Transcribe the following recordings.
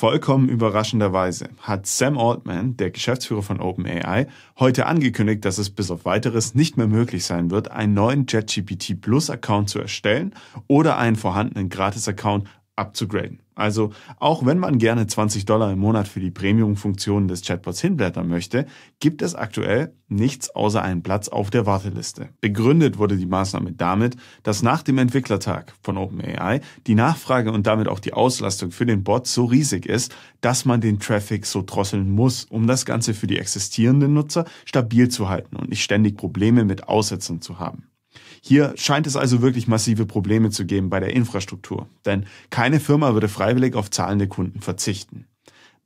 Vollkommen überraschenderweise hat Sam Altman, der Geschäftsführer von OpenAI, heute angekündigt, dass es bis auf weiteres nicht mehr möglich sein wird, einen neuen JetGPT Plus Account zu erstellen oder einen vorhandenen Gratis Account abzugraden. Also auch wenn man gerne 20 Dollar im Monat für die Premium-Funktionen des Chatbots hinblättern möchte, gibt es aktuell nichts außer einen Platz auf der Warteliste. Begründet wurde die Maßnahme damit, dass nach dem Entwicklertag von OpenAI die Nachfrage und damit auch die Auslastung für den Bot so riesig ist, dass man den Traffic so drosseln muss, um das Ganze für die existierenden Nutzer stabil zu halten und nicht ständig Probleme mit Aussetzern zu haben. Hier scheint es also wirklich massive Probleme zu geben bei der Infrastruktur, denn keine Firma würde freiwillig auf zahlende Kunden verzichten.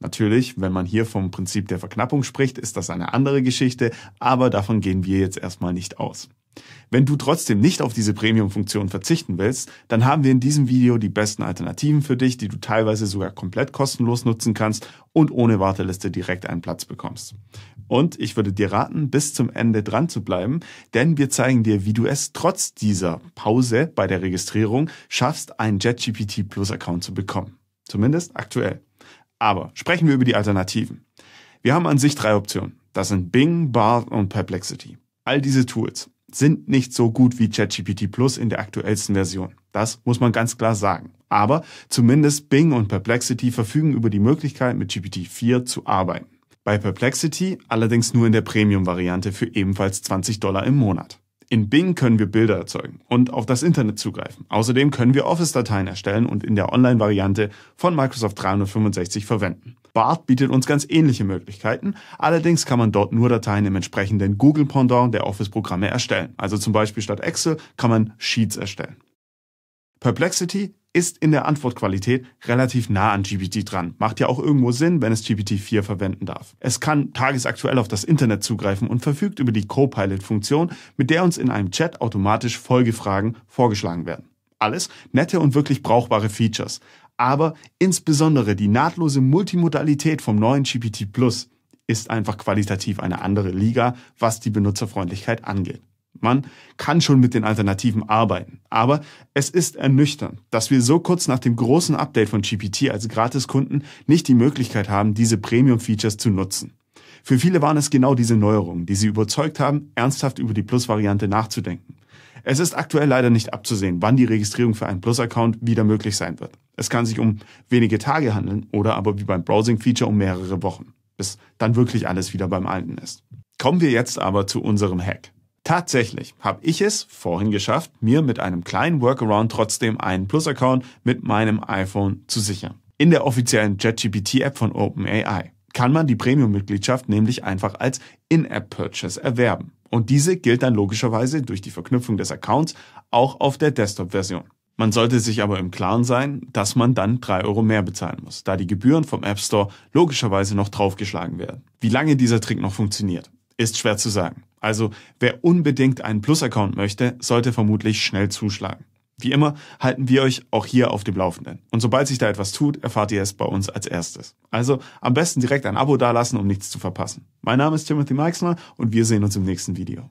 Natürlich, wenn man hier vom Prinzip der Verknappung spricht, ist das eine andere Geschichte, aber davon gehen wir jetzt erstmal nicht aus. Wenn du trotzdem nicht auf diese Premium-Funktion verzichten willst, dann haben wir in diesem Video die besten Alternativen für dich, die du teilweise sogar komplett kostenlos nutzen kannst und ohne Warteliste direkt einen Platz bekommst. Und ich würde dir raten, bis zum Ende dran zu bleiben, denn wir zeigen dir, wie du es trotz dieser Pause bei der Registrierung schaffst, einen JetGPT Plus Account zu bekommen. Zumindest aktuell. Aber sprechen wir über die Alternativen. Wir haben an sich drei Optionen. Das sind Bing, Bard und Perplexity. All diese Tools sind nicht so gut wie ChatGPT Plus in der aktuellsten Version. Das muss man ganz klar sagen. Aber zumindest Bing und Perplexity verfügen über die Möglichkeit, mit GPT-4 zu arbeiten. Bei Perplexity allerdings nur in der Premium-Variante für ebenfalls 20 Dollar im Monat. In Bing können wir Bilder erzeugen und auf das Internet zugreifen. Außerdem können wir Office-Dateien erstellen und in der Online-Variante von Microsoft 365 verwenden. Bart bietet uns ganz ähnliche Möglichkeiten, allerdings kann man dort nur Dateien im entsprechenden Google-Pendant der Office-Programme erstellen. Also zum Beispiel statt Excel kann man Sheets erstellen. Perplexity ist in der Antwortqualität relativ nah an GPT dran. Macht ja auch irgendwo Sinn, wenn es GPT-4 verwenden darf. Es kann tagesaktuell auf das Internet zugreifen und verfügt über die Copilot-Funktion, mit der uns in einem Chat automatisch Folgefragen vorgeschlagen werden. Alles nette und wirklich brauchbare Features. Aber insbesondere die nahtlose Multimodalität vom neuen GPT Plus ist einfach qualitativ eine andere Liga, was die Benutzerfreundlichkeit angeht. Man kann schon mit den Alternativen arbeiten, aber es ist ernüchternd, dass wir so kurz nach dem großen Update von GPT als Gratiskunden nicht die Möglichkeit haben, diese Premium-Features zu nutzen. Für viele waren es genau diese Neuerungen, die sie überzeugt haben, ernsthaft über die Plus-Variante nachzudenken. Es ist aktuell leider nicht abzusehen, wann die Registrierung für einen Plus-Account wieder möglich sein wird. Es kann sich um wenige Tage handeln oder aber wie beim Browsing-Feature um mehrere Wochen, bis dann wirklich alles wieder beim Alten ist. Kommen wir jetzt aber zu unserem Hack. Tatsächlich habe ich es vorhin geschafft, mir mit einem kleinen Workaround trotzdem einen Plus-Account mit meinem iPhone zu sichern. In der offiziellen JetGPT-App von OpenAI kann man die Premium-Mitgliedschaft nämlich einfach als In-App-Purchase erwerben. Und diese gilt dann logischerweise durch die Verknüpfung des Accounts auch auf der Desktop-Version. Man sollte sich aber im Klaren sein, dass man dann drei Euro mehr bezahlen muss, da die Gebühren vom App Store logischerweise noch draufgeschlagen werden. Wie lange dieser Trick noch funktioniert ist schwer zu sagen. Also wer unbedingt einen Plus-Account möchte, sollte vermutlich schnell zuschlagen. Wie immer halten wir euch auch hier auf dem Laufenden. Und sobald sich da etwas tut, erfahrt ihr es bei uns als erstes. Also am besten direkt ein Abo dalassen, um nichts zu verpassen. Mein Name ist Timothy Meixner und wir sehen uns im nächsten Video.